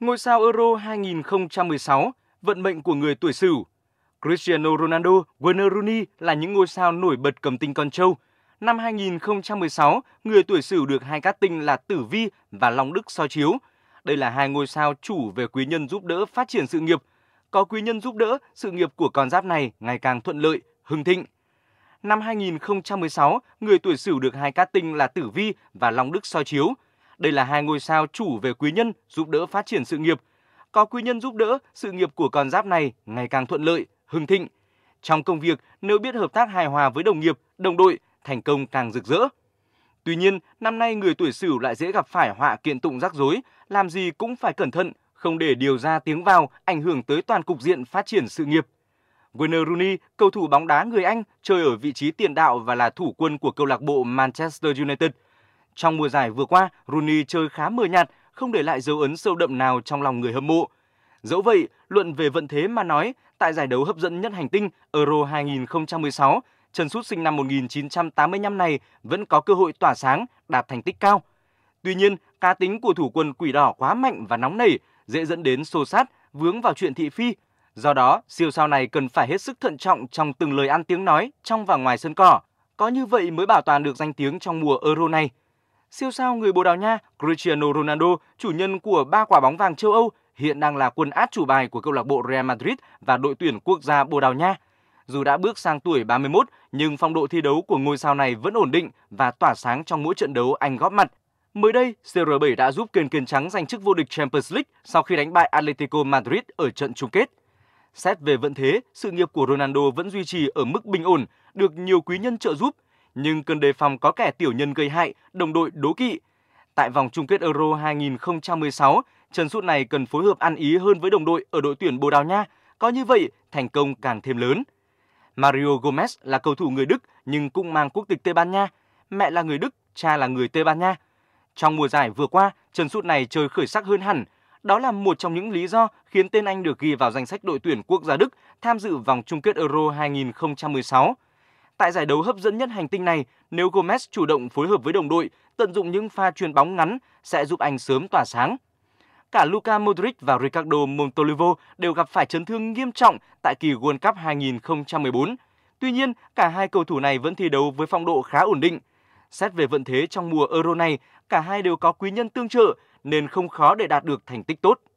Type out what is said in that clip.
Ngôi sao Euro 2016, vận mệnh của người tuổi Sửu. Cristiano Ronaldo, Wayne Rooney là những ngôi sao nổi bật cầm tinh con trâu. Năm 2016, người tuổi Sửu được hai cát tinh là Tử Vi và Long Đức soi chiếu. Đây là hai ngôi sao chủ về quý nhân giúp đỡ phát triển sự nghiệp. Có quý nhân giúp đỡ, sự nghiệp của con giáp này ngày càng thuận lợi, hưng thịnh. Năm 2016, người tuổi Sửu được hai cát tinh là Tử Vi và Long Đức soi chiếu – đây là hai ngôi sao chủ về quý nhân giúp đỡ phát triển sự nghiệp. Có quý nhân giúp đỡ, sự nghiệp của con giáp này ngày càng thuận lợi, hưng thịnh. Trong công việc, nếu biết hợp tác hài hòa với đồng nghiệp, đồng đội, thành công càng rực rỡ. Tuy nhiên, năm nay người tuổi Sửu lại dễ gặp phải họa kiện tụng rắc rối, làm gì cũng phải cẩn thận, không để điều ra tiếng vào ảnh hưởng tới toàn cục diện phát triển sự nghiệp. Wayne Rooney, cầu thủ bóng đá người Anh, chơi ở vị trí tiền đạo và là thủ quân của câu lạc bộ Manchester United – trong mùa giải vừa qua, Rooney chơi khá mờ nhạt, không để lại dấu ấn sâu đậm nào trong lòng người hâm mộ. Dẫu vậy, luận về vận thế mà nói, tại giải đấu hấp dẫn nhất hành tinh Euro 2016, chân Sút sinh năm 1985 này vẫn có cơ hội tỏa sáng, đạt thành tích cao. Tuy nhiên, cá tính của thủ quân Quỷ Đỏ quá mạnh và nóng nảy, dễ dẫn đến xô sát, vướng vào chuyện thị phi. Do đó, siêu sao này cần phải hết sức thận trọng trong từng lời ăn tiếng nói trong và ngoài sân cỏ. Có như vậy mới bảo toàn được danh tiếng trong mùa Euro này. Siêu sao người Bồ Đào Nha Cristiano Ronaldo, chủ nhân của ba quả bóng vàng châu Âu, hiện đang là quân át chủ bài của câu lạc bộ Real Madrid và đội tuyển quốc gia Bồ Đào Nha. Dù đã bước sang tuổi 31, nhưng phong độ thi đấu của ngôi sao này vẫn ổn định và tỏa sáng trong mỗi trận đấu anh góp mặt. Mới đây, CR7 đã giúp kênh kiền trắng giành chức vô địch Champions League sau khi đánh bại Atletico Madrid ở trận chung kết. Xét về vận thế, sự nghiệp của Ronaldo vẫn duy trì ở mức bình ổn, được nhiều quý nhân trợ giúp – nhưng cần đề phòng có kẻ tiểu nhân gây hại, đồng đội đố kỵ. Tại vòng chung kết Euro 2016, chân sút này cần phối hợp ăn ý hơn với đồng đội ở đội tuyển Bồ Đào Nha, có như vậy thành công càng thêm lớn. Mario Gomez là cầu thủ người Đức nhưng cũng mang quốc tịch Tây Ban Nha, mẹ là người Đức, cha là người Tây Ban Nha. Trong mùa giải vừa qua, chân sút này chơi khởi sắc hơn hẳn, đó là một trong những lý do khiến tên anh được ghi vào danh sách đội tuyển quốc gia Đức tham dự vòng chung kết Euro 2016. Tại giải đấu hấp dẫn nhất hành tinh này, nếu Gomez chủ động phối hợp với đồng đội, tận dụng những pha truyền bóng ngắn sẽ giúp anh sớm tỏa sáng. Cả Luka Modric và Ricardo Montolivo đều gặp phải chấn thương nghiêm trọng tại kỳ World Cup 2014. Tuy nhiên, cả hai cầu thủ này vẫn thi đấu với phong độ khá ổn định. Xét về vận thế trong mùa Euro này, cả hai đều có quý nhân tương trợ nên không khó để đạt được thành tích tốt.